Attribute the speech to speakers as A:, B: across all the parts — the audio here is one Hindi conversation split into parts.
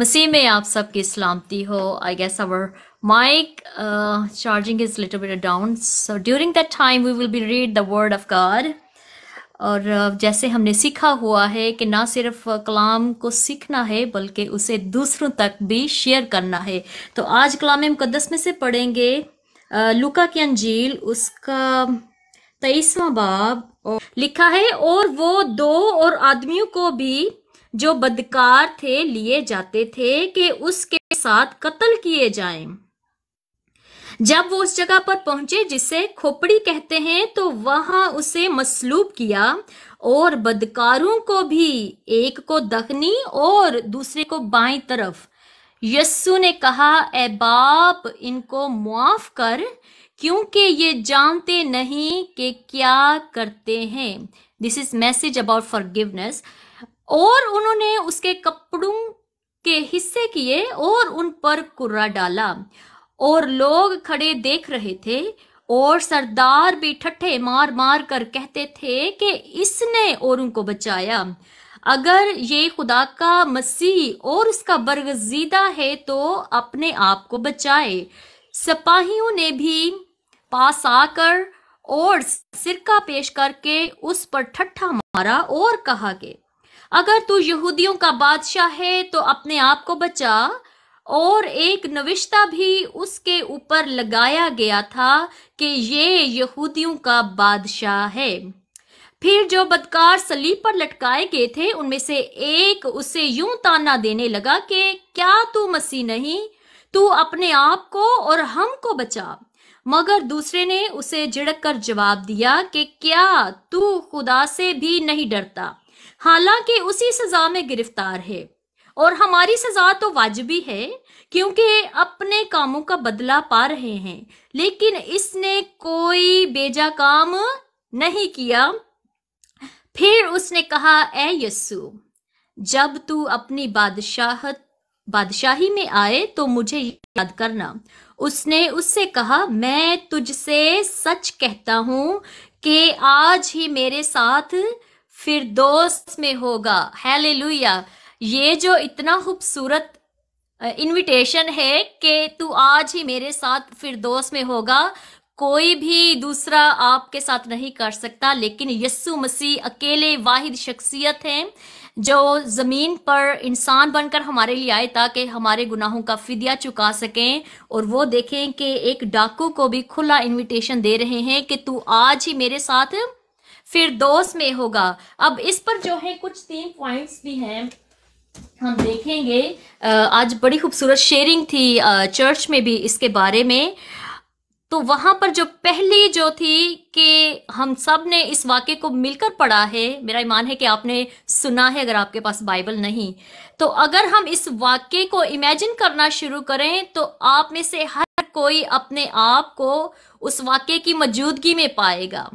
A: मसीह में आप सबकी सलामती हो I guess our mike charging is is bit down so during that time we will be read the word of God और uh, जैसे हमने सीखा हुआ है कि ना सिर्फ कलाम को सीखना है बल्कि उसे दूसरों तक भी शेयर करना है तो आज कलाम मुकदस में से पढ़ेंगे uh, लुका की अंजील उसका तेईसवा बाब लिखा है और वो दो और आदमियों को भी जो बदकार थे लिए जाते थे कि उसके साथ कत्ल किए जाएं। जब वो उस जगह पर पहुंचे जिसे खोपड़ी कहते हैं तो वहां उसे मसलूब किया और बदकारों को भी एक को दखनी और दूसरे को बाई तरफ यस्सु ने कहा ए बाप इनको मुआफ कर क्योंकि ये जानते नहीं कि क्या करते हैं this is message about forgiveness और उन्होंने उसके कपड़ों के हिस्से किए और उन पर कुर्रा डाला और लोग खड़े देख रहे थे और सरदार भी ठट्ठे मार मार कर कहते थे कि इसने औरों को बचाया अगर ये खुदा का मसीह और उसका बरगजीदा है तो अपने आप को बचाए सिपाहियों ने भी पास आकर और सिरका पेश करके उस पर ठट्ठा मारा और कहा कि अगर तू यहूदियों का बादशाह है तो अपने आप को बचा और एक नविश्ता भी उसके ऊपर लगाया गया था कि ये यहूदियों का बादशाह है फिर जो बदकार सलीब पर लटकाए गए थे उनमें से एक उसे यूं ताना देने लगा कि क्या तू मसीह नहीं तू अपने आप को और हम को बचा मगर दूसरे ने उसे झिड़क कर जवाब दिया कि क्या तू खुदा से भी नहीं डरता हालांकि उसी सजा में गिरफ्तार है और हमारी सजा तो वाजिबी है क्योंकि अपने कामों का बदला पा रहे हैं लेकिन इसने कोई बेजा काम नहीं किया फिर उसने कहा ए यस्सु जब तू अपनी बादशाहत बादशाही में आए तो मुझे याद करना उसने उससे कहा मैं तुझसे सच कहता हूं कि आज ही मेरे साथ फिर दोस्त में होगा लुया ये जो इतना खूबसूरत इनविटेशन है कि तू आज ही मेरे साथ फिर दोस्त में होगा कोई भी दूसरा आपके साथ नहीं कर सकता लेकिन यस्सु मसीह अकेले वाहिद शख्सियत हैं जो ज़मीन पर इंसान बनकर हमारे लिए आए ताकि हमारे गुनाहों का फिदिया चुका सकें और वो देखें कि एक डाकू को भी खुला इनविटेशन दे रहे हैं कि तू आज ही मेरे साथ फिर दोस्त में होगा अब इस पर जो है कुछ तीन पॉइंट्स भी हैं हम देखेंगे आज बड़ी खूबसूरत शेयरिंग थी चर्च में भी इसके बारे में तो वहां पर जो पहली जो थी कि हम सब ने इस वाक्य को मिलकर पढ़ा है मेरा ईमान है कि आपने सुना है अगर आपके पास बाइबल नहीं तो अगर हम इस वाक्य को इमेजिन करना शुरू करें तो आप में से हर कोई अपने आप को उस वाक्य की मौजूदगी में पाएगा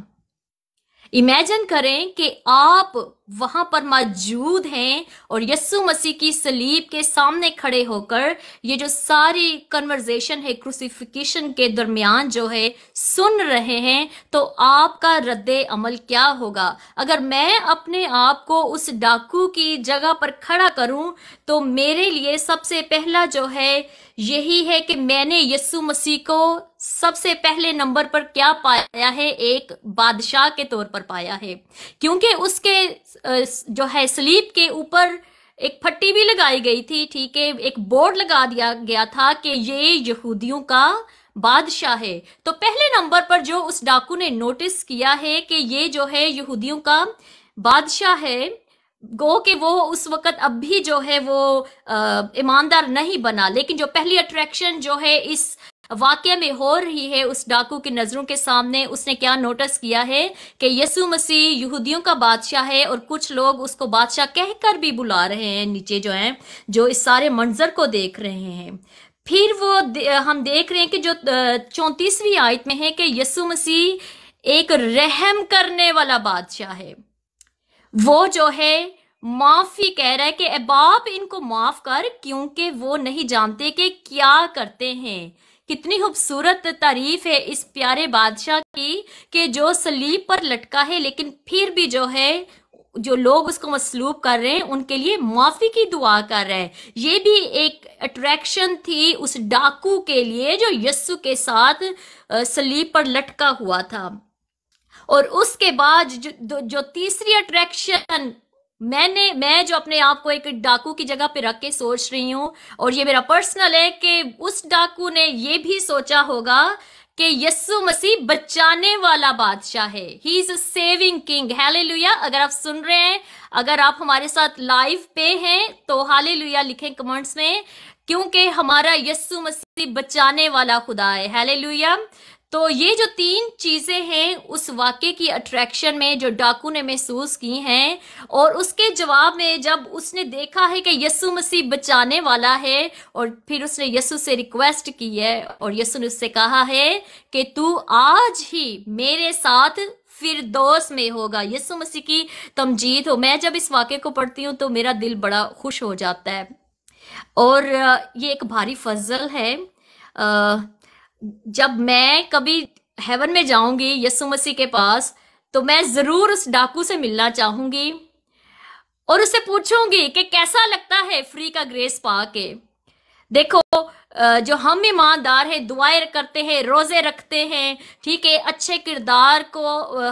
A: इमेजिन करें कि आप वहां पर मौजूद हैं और यस्सु मसीह की सलीब के सामने खड़े होकर ये जो सारी कन्वर्जेशन है क्रूसीफिकेशन के दरमियान जो है सुन रहे हैं तो आपका रद्द अमल क्या होगा अगर मैं अपने आप को उस डाकू की जगह पर खड़ा करूं तो मेरे लिए सबसे पहला जो है यही है कि मैंने यस्सु मसीह को सबसे पहले नंबर पर क्या पाया है एक बादशाह के तौर पर पाया है क्योंकि उसके जो है स्लीप के ऊपर एक फट्टी भी लगाई गई थी ठीक है एक बोर्ड लगा दिया गया था कि ये यहूदियों का बादशाह है तो पहले नंबर पर जो उस डाकू ने नोटिस किया है कि ये जो है यहूदियों का बादशाह है गो कि वो उस वक्त अब भी जो है वो ईमानदार नहीं बना लेकिन जो पहली अट्रैक्शन जो है इस वाक्य में हो रही है उस डाकू की नजरों के सामने उसने क्या नोटिस किया है कि यसु मसीह यहूदियों का बादशाह है और कुछ लोग उसको बादशाह कहकर भी बुला रहे हैं नीचे जो हैं जो इस सारे मंजर को देख रहे हैं फिर वो हम देख रहे हैं कि जो चौंतीसवीं आयत में है कि यसु मसीह एक रहम करने वाला बादशाह है वो जो है माफी कह रहा है कि बाप इनको माफ कर क्योंकि वो नहीं जानते कि क्या करते हैं कितनी खूबसूरत तारीफ है इस प्यारे बादशाह की कि जो सलीब पर लटका है लेकिन फिर भी जो है जो लोग उसको मसलूब कर रहे हैं उनके लिए माफी की दुआ कर रहे हैं ये भी एक अट्रैक्शन थी उस डाकू के लिए जो यस्सु के साथ सलीब पर लटका हुआ था और उसके बाद जो, जो तीसरी अट्रैक्शन मैंने मैं जो अपने आप को एक डाकू की जगह पे रख के सोच रही हूं और ये मेरा पर्सनल है कि उस डाकू ने ये भी सोचा होगा कि यस्सु मसीह बचाने वाला बादशाह है he is a saving king लुया अगर आप सुन रहे हैं अगर आप हमारे साथ लाइव पे हैं तो लुया लिखें कमेंट्स में क्योंकि हमारा यस्सु मसीह बचाने वाला खुदा है हालेलुया तो ये जो तीन चीज़ें हैं उस वाक्य की अट्रैक्शन में जो डाकू ने महसूस की हैं और उसके जवाब में जब उसने देखा है कि यस्सु मसीह बचाने वाला है और फिर उसने यसु से रिक्वेस्ट की है और यसु ने उससे कहा है कि तू आज ही मेरे साथ फिर दोस्त में होगा यसु मसीह की तमजीद हो मैं जब इस वाक्य को पढ़ती हूँ तो मेरा दिल बड़ा खुश हो जाता है और ये एक भारी फजल है जब मैं कभी हेवन में जाऊंगी यसु मसीह के पास तो मैं जरूर उस डाकू से मिलना चाहूंगी और उससे पूछूंगी कि कैसा लगता है फ्री का ग्रेस पा के देखो जो हम ईमानदार हैं दुआएं करते हैं रोज़े रखते हैं ठीक है अच्छे किरदार को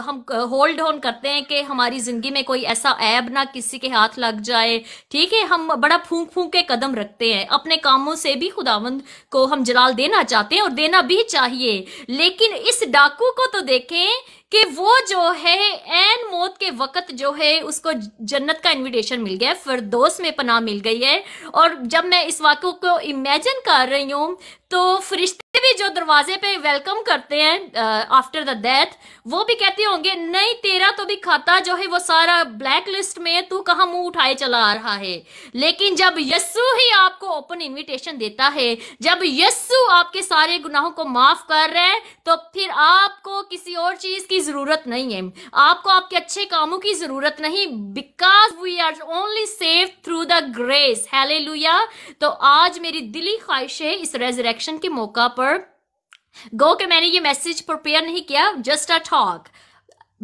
A: हम होल्ड ऑन करते हैं कि हमारी ज़िंदगी में कोई ऐसा ऐब ना किसी के हाथ लग जाए ठीक है हम बड़ा फूंक फूंक के कदम रखते हैं अपने कामों से भी खुदावंद को हम जलाल देना चाहते हैं और देना भी चाहिए लेकिन इस डाकू को तो देखें कि वो जो है एन मौत के वक्त जो है उसको जन्नत का इनविटेशन मिल गया फिर दोस्त में पनाह मिल गई है और जब मैं इस वाक्य को इमेजिन कर nenhum. तो फरिश्ते भी जो दरवाजे पे वेलकम करते हैं आफ्टर द डेथ वो भी कहते होंगे नहीं तेरा तो भी खाता जो है वो सारा ब्लैक लिस्ट में तू कहा मुंह उठाए चला आ रहा है लेकिन जब यस्सु ही आपको ओपन इनविटेशन देता है जब यस्सु आपके सारे गुनाहों को माफ कर रहे हैं तो फिर आपको किसी और चीज की जरूरत नहीं है आपको आपके अच्छे कामों की जरूरत नहीं because we are only save through the grace हेले तो आज मेरी दिली ख्वाहिश है इस रेजरेक्शन इलेक्शन के मौका पर गो के मैंने ये मैसेज प्रिपेयर नहीं किया जस्ट अ टॉक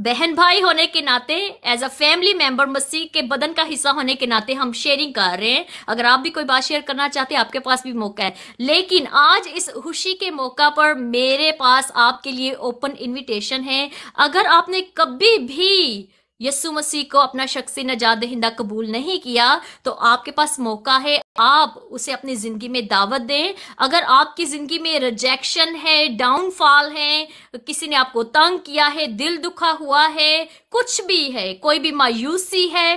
A: बहन भाई होने के नाते एज अ फैमिली मेंबर मसीह के बदन का हिस्सा होने के नाते हम शेयरिंग कर रहे हैं अगर आप भी कोई बात शेयर करना चाहते हैं आपके पास भी मौका है लेकिन आज इस खुशी के मौका पर मेरे पास आपके लिए ओपन इनविटेशन है अगर आपने कभी भी यस्सु मसीह को अपना शख्सी नजात दहिंदा कबूल नहीं किया तो आपके पास मौका है आप उसे अपनी जिंदगी में दावत दें अगर आपकी जिंदगी में रिजेक्शन है डाउनफॉल है किसी ने आपको तंग किया है दिल दुखा हुआ है कुछ भी है कोई भी मायूसी है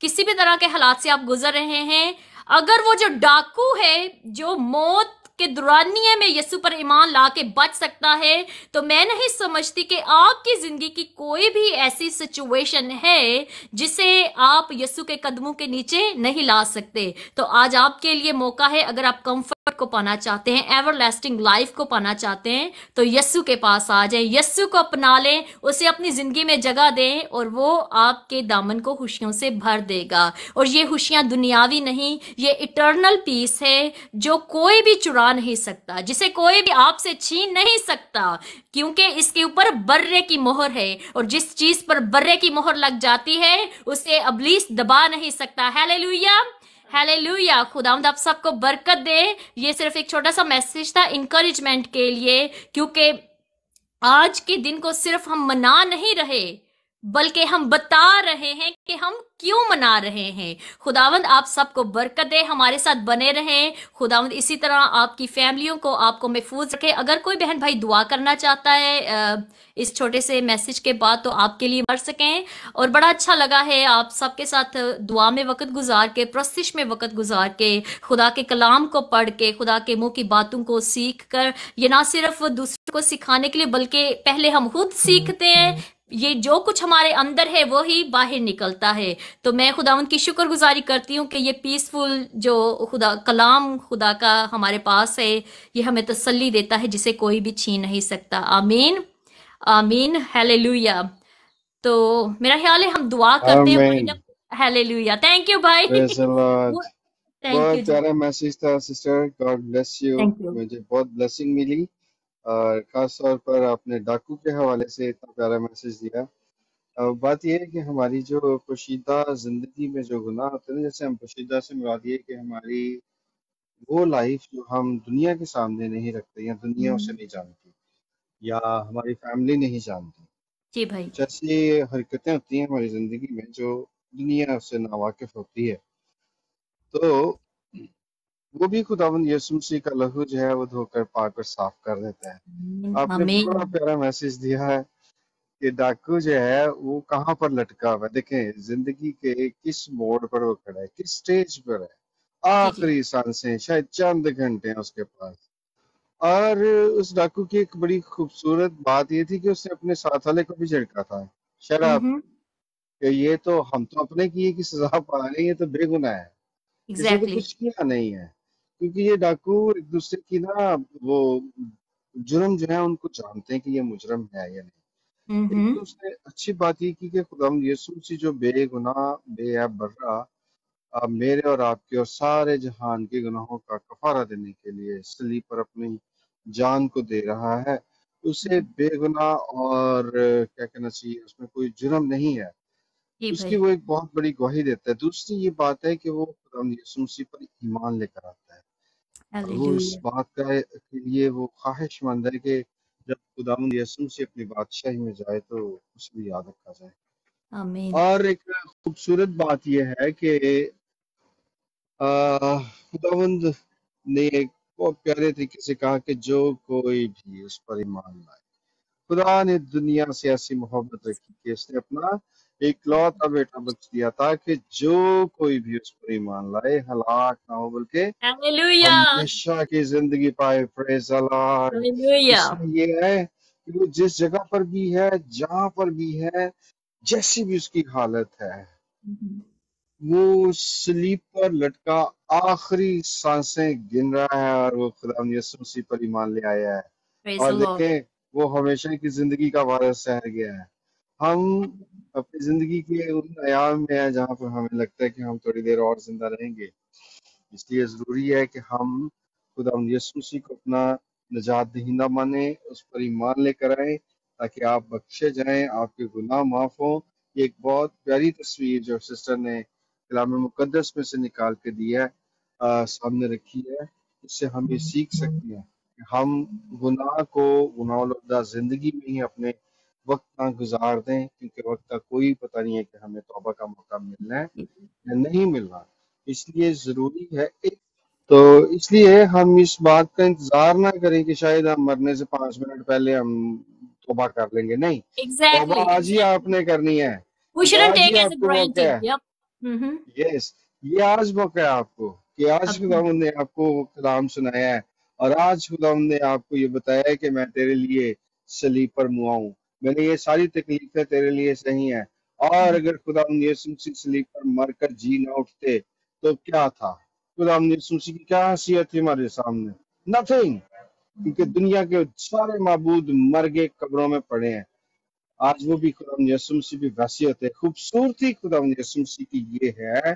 A: किसी भी तरह के हालात से आप गुजर रहे हैं अगर वो जो डाकू है जो मौत कि दुरानिय में यसु पर ईमान ला के बच सकता है तो मैं नहीं समझती कि आपकी जिंदगी की कोई भी ऐसी सिचुएशन है जिसे आप यसु के कदमों के नीचे नहीं ला सकते तो आज आपके लिए मौका है अगर आप कंफर्ट कम्फर्ट को पाना चाहते हैं एवर लास्टिंग लाइफ को पाना चाहते हैं तो यस्सु के पास आ जाएं यस्सु को अपना लें उसे अपनी जिंदगी में जगह दें और वो आपके दामन को खुशियों से भर देगा और ये खुशियां दुनियावी नहीं ये इटर्नल पीस है जो कोई भी चुरा नहीं सकता जिसे कोई भी आपसे छीन नहीं सकता क्योंकि इसके ऊपर बर्रे की मोहर है और जिस चीज पर बर्रे की मोहर लग जाती है उसे अबलीस दबा नहीं सकता है हेले लुया खुदाउंद आप सबको बरकत दे ये सिर्फ एक छोटा सा मैसेज था इंकरेजमेंट के लिए क्योंकि आज के दिन को सिर्फ हम मना नहीं रहे बल्कि हम बता रहे हैं कि हम क्यों मना रहे हैं खुदावंद आप सबको बरकत दे हमारे साथ बने रहें खुदावंद इसी तरह आपकी फैमिलियों को आपको महफूज रखे अगर कोई बहन भाई दुआ करना चाहता है इस छोटे से मैसेज के बाद तो आपके लिए मर सकें और बड़ा अच्छा लगा है आप सबके साथ दुआ में वक़्त गुजार के प्रस्तिश में वक़्त गुजार के खुदा के कलाम को पढ़ के खुदा के मुँह की बातों को सीख कर ये ना सिर्फ दूसरे को सिखाने के लिए बल्कि पहले हम खुद सीखते हैं ये जो कुछ हमारे अंदर है वो ही बाहर निकलता है तो मैं खुदा उनकी शुक्रगुजारी करती हूँ कि ये पीसफुल जो खुदा कलाम खुदा का हमारे पास है ये हमें तसल्ली देता है जिसे कोई भी छीन नहीं सकता आमीन आमीन हेलेलुया तो मेरा ख्याल है हम दुआ करते हैं थैंक मतलब यू भाई
B: बहुत प्यारा मैसेज था सिस्टर गॉड ब्लेस यू मुझे बहुत ब्लेसिंग मिली और ख़ास तौर पर आपने डाकू के हवाले से इतना प्यारा मैसेज दिया बात यह है कि हमारी जो पोशीदा ज़िंदगी में जो गुनाह होते हैं जैसे हम पोशीदा से मिला दिए कि हमारी वो लाइफ जो हम दुनिया के सामने नहीं रखते या दुनिया हम्म। उसे नहीं जानती या हमारी फैमिली नहीं जानती जी भाई जैसे ऐसी हरकतें होती हैं हमारी ज़िंदगी में जो दुनिया उससे नावाकिफ होती है तो वो भी खुदावन यीशु मसीह का लहू जो है वो धोकर पाक और साफ कर देता है हम्म, आपने बड़ा प्यारा मैसेज दिया है कि डाकू जो है वो कहाँ पर लटका हुआ है देखें जिंदगी के किस मोड़ पर वो खड़ा है किस स्टेज पर है आखिरी सांसें शायद चंद घंटे उसके पास और उस डाकू की एक बड़ी खूबसूरत बात ये थी कि उसने अपने साथ वाले को भी झड़का था शराब हम्म, हम्म। कि ये तो हम तो अपने किए की सजा पा रहे हैं ये तो बेगुनाह है exactly. कुछ किया नहीं है क्योंकि ये डाकू एक दूसरे की ना वो जुर्म जो है उनको जानते हैं कि ये मुजरम है या
A: नहीं
B: एक हम्म, दूसरे हम्म। अच्छी बात ये की खुदाम जो बेगुनाह बेअब बर्रा मेरे और आपके और सारे जहान के गुनाहों का कफारा देने के लिए सली पर अपनी जान को दे रहा है उसे बेगुनाह और क्या कहना चाहिए उसमें कोई जुर्म नहीं है उसकी वो एक बहुत बड़ी गवाही देता है दूसरी ये बात है कि वो यीशु मसीह पर ईमान लेकर आता
A: है वो इस
B: बात का के लिए वो ख्वाहिशमंद है कि जब खुदाम यसुम से अपनी बादशाही में जाए तो उसे भी याद रखा जाए और एक खूबसूरत बात यह है कि खुदावंद ने एक बहुत प्यारे तरीके से कहा कि जो कोई भी उस पर ईमान लाए खुदा ने दुनिया से ऐसी मोहब्बत रखी कि उसने अपना एक लौता बेटा बख्श दिया था कि जो कोई भी उस पर ईमान लाए हलाक ना हो बल्कि
A: हमेशा
B: की जिंदगी पाए प्रेज ये है कि वो जिस जगह पर भी है जहाँ पर भी है जैसी भी उसकी हालत है वो स्लीप पर लटका आखिरी सांसें गिन रहा है और वो खुदा यसुसी पर ईमान ले आया है और देखे वो हमेशा की जिंदगी का वारस सह गया है हम अपनी जिंदगी के उन आयाम में हैं जहाँ पर हमें लगता है कि हम थोड़ी देर और जिंदा रहेंगे इसलिए ज़रूरी है कि हम खुदा यसु को अपना नजात दहिंदा माने उस पर ईमान लेकर आए ताकि आप बख्शे जाएं आपके गुनाह माफ हों ये एक बहुत प्यारी तस्वीर जो सिस्टर ने कलाम मुकदस में से निकाल के दी है आ, सामने रखी है इससे हम ये सीख सकते हैं कि हम गुनाह को गुनाह जिंदगी में ही अपने वक्त ना गुजार दें क्योंकि वक्त का कोई पता नहीं है कि हमें तोबा का मौका मिलना है या नहीं मिल रहा इसलिए जरूरी है एक तो इसलिए हम इस बात का इंतजार ना करें कि शायद हम मरने से पांच मिनट पहले हम तोबा कर लेंगे नहीं
C: exactly.
A: तोबा
B: आज ही आपने करनी है
C: यस mm-hmm.
B: ये आज मौका है आपको कि आज खुदा ने आपको कलाम सुनाया है और आज खुदा ने आपको ये बताया है कि मैं तेरे लिए सलीपर मुआ हूँ मैंने ये सारी तकलीफें तेरे लिए सही हैं और अगर खुदा स्लीप पर मरकर जी ना उठते तो क्या था खुदा की क्या हसीियत थी हमारे सामने नथिंग क्योंकि दुनिया के सारे मबूद मर गए कब्रों में पड़े हैं आज वो भी खुदा यसुम भी वैसी होते खूबसूरती खुदा यसुम की ये है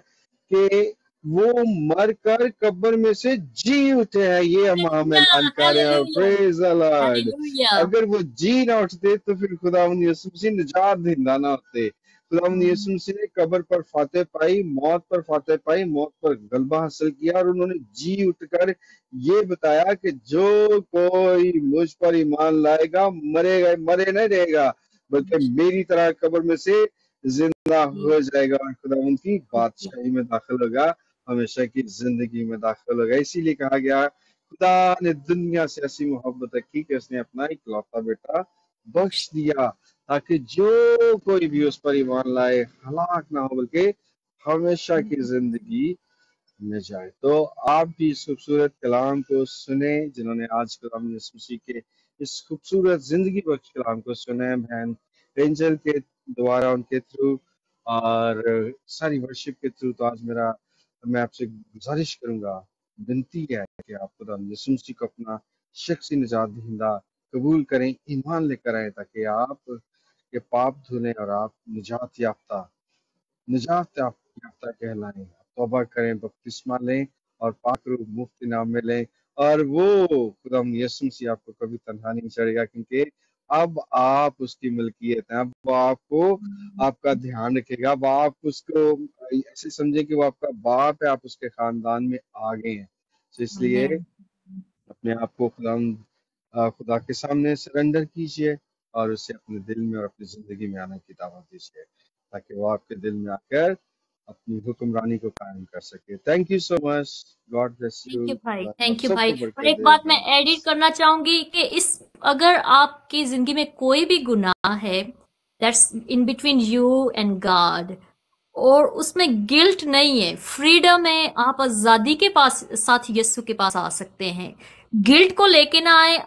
B: कि वो मर कर कब्र में से जी उठे हैं ये हम हमें जानकारी अगर वो जी ना उठते तो फिर खुदा मसीह निजात दिंदा ना होते खुदा हम्म। मसीह ने कब्र पर फाते पाई मौत पर फाते पाई मौत पर गलबा हासिल किया और उन्होंने जी उठकर ये बताया कि जो कोई मुझ पर ईमान लाएगा मरेगा मरे नहीं रहेगा बल्कि हम्म। मेरी तरह कब्र में से जिंदा हो हम्म। जाएगा खुदा उनकी बादशाही में दाखिल होगा हमेशा की जिंदगी में दाखिल होगा इसीलिए कहा गया खुदा ने दुनिया से ऐसी मोहब्बत रखी कि उसने अपना लौता बेटा बख्श दिया ताकि जो कोई भी उस पर ईमान लाए हलाक ना हो बल्कि हमेशा की जिंदगी में जाए तो आप भी इस खूबसूरत कलाम को सुने जिन्होंने आज कलाम मसीह के इस खूबसूरत जिंदगी बख्श कलाम को सुने बहन एंजल के द्वारा उनके थ्रू और सारी वर्शिप के थ्रू तो आज मेरा मैं आपसे गुजारिश करूंगा विनती है कि आप खुदा यसुमसी को अपना शख्सी निजात दहिंदा कबूल करें ईमान लेकर आए ताकि आप के पाप धुलें और आप निजात याफ्ता निजात याफ्ता कहलाएं तोबा करें बपतिस्मा लें और पाक रूप मुफ्त इनाम में लें और वो खुदा यसुम आपको कभी तनहा नहीं चढ़ेगा क्योंकि अब आप उसकी मिल्कियत हैं अब वो आपको हम्म। आपका ध्यान रखेगा अब आप उसको ऐसे समझे कि वो आपका बाप है आप उसके खानदान में आ गए हैं तो इसलिए हम्म। अपने आप को खुदा खुदा के सामने सरेंडर कीजिए और उसे अपने दिल में और अपनी जिंदगी में आने की दावत दीजिए ताकि वो आपके दिल में आकर अपनी हुक्मरानी को कायम कर सके thank you so much God bless you thank you भाई थैंक यू भाई और एक बात
A: मैं एडिट करना चाहूंगी कि इस अगर आपकी जिंदगी में कोई भी गुनाह है that's in between you and God और उसमें गिल्ट नहीं है फ्रीडम है आप आजादी के पास साथ यस्सु के पास आ सकते हैं गिल्ट को लेके ना आए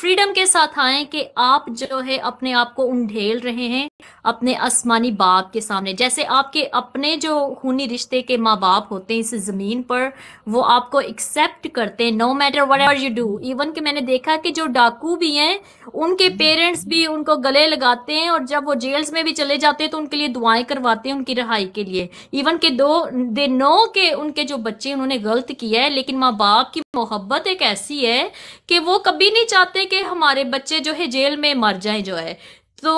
A: फ्रीडम के साथ आए कि आप जो है अपने आप को उंढेल रहे हैं अपने आसमानी बाप के सामने जैसे आपके अपने जो खूनी रिश्ते के माँ बाप होते हैं इस ज़मीन पर वो आपको एक्सेप्ट करते हैं no matter whatever you do even कि मैंने देखा कि जो डाकू भी हैं उनके पेरेंट्स हम्म। भी उनको गले लगाते हैं और जब वो जेल्स में भी चले जाते हैं तो उनके लिए दुआएं करवाते हैं उनकी रहाई के लिए इवन के दो दे नो के उनके जो बच्चे उन्होंने गलत किया है लेकिन माँ बाप की मोहब्बत एक ऐसी है कि वो कभी नहीं चाहते कि हमारे बच्चे जो है जेल में मर जाए जो है तो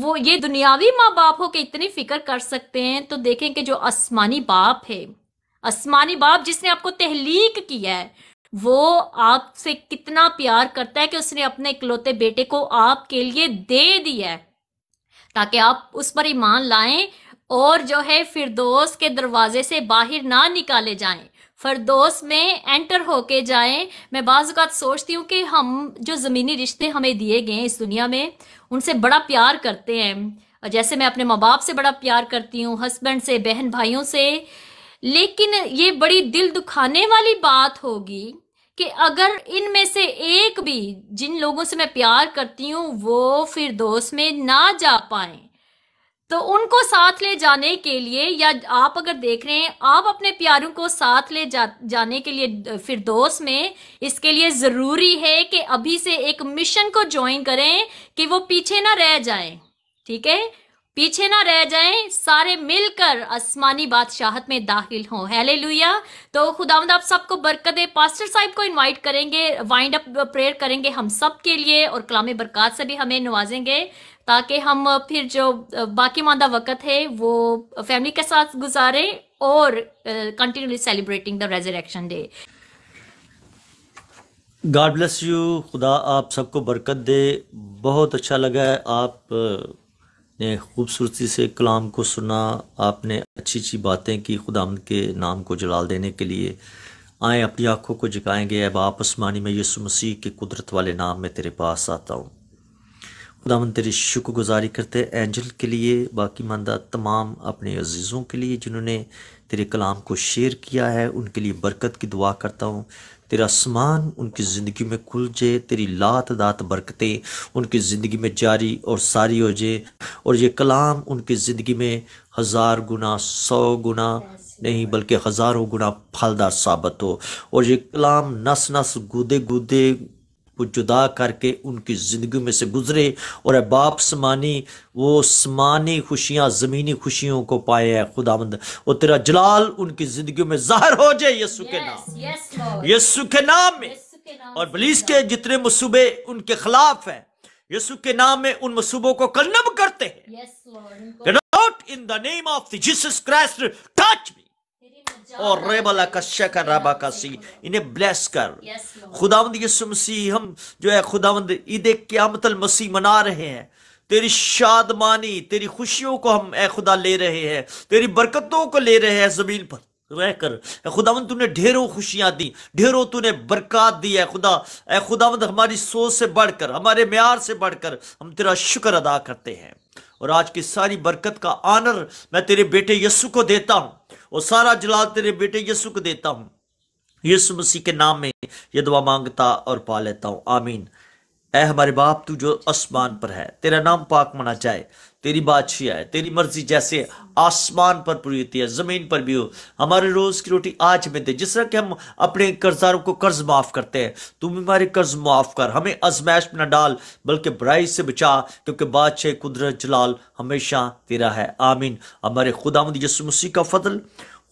A: वो ये दुनियावी माँ बाप हो के इतनी फिक्र कर सकते हैं तो देखें कि जो आसमानी बाप है आसमानी बाप जिसने आपको तहलीक किया है वो आपसे कितना प्यार करता है कि उसने अपने इकलौते बेटे को आपके लिए दे दिया है ताकि आप उस पर ईमान लाएं और जो है फिर दोस्त के दरवाजे से बाहर ना निकाले जाएं फरदोस में एंटर होके जाएं मैं बाज़ात सोचती हूँ कि हम जो ज़मीनी रिश्ते हमें दिए गए हैं इस दुनिया में उनसे बड़ा प्यार करते हैं जैसे मैं अपने माँ बाप से बड़ा प्यार करती हूँ हस्बैंड से बहन भाइयों से लेकिन ये बड़ी दिल दुखाने वाली बात होगी कि अगर इनमें से एक भी जिन लोगों से मैं प्यार करती हूँ वो फिर दोस्त में ना जा पाएं तो उनको साथ ले जाने के लिए या आप अगर देख रहे हैं आप अपने प्यारों को साथ ले जा, जाने के लिए दोस्त में इसके लिए ज़रूरी है कि अभी से एक मिशन को ज्वाइन करें कि वो पीछे ना रह जाए ठीक है पीछे ना रह जाएं सारे मिलकर आसमानी बादशाहत में दाखिल हों हेले लुया तो खुदा आप सबको बरकत दे पास्टर साहब को इनवाइट करेंगे वाइंड अप प्रेयर करेंगे हम सब के लिए और कलाम बरकत से भी हमें नवाजेंगे ताकि हम फिर जो बाकी मादा वक़्त है वो फैमिली के साथ गुजारें और continuously celebrating the resurrection day
C: God bless you खुदा आप सबको बरकत दे बहुत अच्छा लगा है आप ने खूबसूरती से कलाम को सुना आपने अच्छी अच्छी बातें की खुदा के नाम को जलाल देने के लिए आए अपनी आँखों को जगाएंगे अब आप आसमानी में यसु मसीह के कुदरत वाले नाम में तेरे पास आता हूँ खुदावन तेरी शुक्रगुजारी करते एंजल के लिए बाकी मंदा तमाम अपने अजीज़ों के लिए जिन्होंने तेरे कलाम को शेयर किया है उनके लिए बरकत की दुआ करता हूँ तेरा आसमान उनकी ज़िंदगी में खुल जाए तेरी लात दात बरकतें उनकी ज़िंदगी में जारी और सारी हो जाए और ये कलाम उनकी ज़िंदगी में हज़ार गुना सौ गुना नहीं बल्कि हज़ारों गुना फलदार साबित हो और ये कलाम नस नस गुदे गुदे को जुदा करके उनकी ज़िंदगी में से गुजरे और बाप समानी वो समानी खुशियाँ ज़मीनी खुशियों को पाए है खुदावंद और तेरा जलाल उनकी ज़िंदगी में ज़ाहिर हो जाए यस्सु के नाम यस्सु के नाम में और बलीस के जितने मसूबे उनके खिलाफ हैं यसु के नाम में उन मसूबों को कलम करते हैं in the name of Jesus Christ touch और रेबला कश्य का रबा कसी इन्हें ब्लेस कर खुदावंद यसु मसीह हम जो है खुदावंद ईद क्यामतल मसीह मना रहे हैं तेरी शादमानी तेरी खुशियों को हम ए खुदा ले रहे हैं तेरी बरकतों को ले रहे हैं जमीन पर रहकर खुदावंद तूने ढेरों खुशियां दी ढेरों तूने बरकत दी है खुदा ए खुदावंद हमारी सोच से बढ़कर हमारे म्यार से बढ़कर हम तेरा शुक्र अदा करते हैं और आज की सारी बरकत का आनर मैं तेरे बेटे यस्सु को देता हूँ और सारा जलाल तेरे बेटे यस्सु को देता हूँ यस्सु मसीह के नाम में ये दुआ मांगता और पा लेता हूँ आमीन ऐ हमारे बाप तू जो आसमान पर है तेरा नाम पाक मना जाए तेरी बादशी है तेरी मर्जी जैसे आसमान पर पूरी होती है जमीन पर भी हो हमारे रोज की रोटी आज में दे जिस तरह कि हम अपने कर्जदारों को कर्ज माफ करते हैं तुम हमारे कर्ज माफ कर हमें आजमैश में न डाल बल्कि बुराई से बचा क्योंकि बादशाह कुदरत जलाल हमेशा तेरा है आमीन हमारे खुदा यसु मसीह का फतल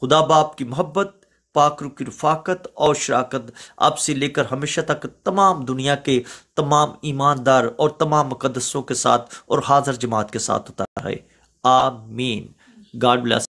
C: खुदा बाप की मोहब्बत पाक की रफाकत और शराकत आपसे लेकर हमेशा तक तमाम दुनिया के तमाम ईमानदार और तमाम मुकदसों के साथ और हाजिर जमात के साथ होता रहे आमीन गॉड ब्लेस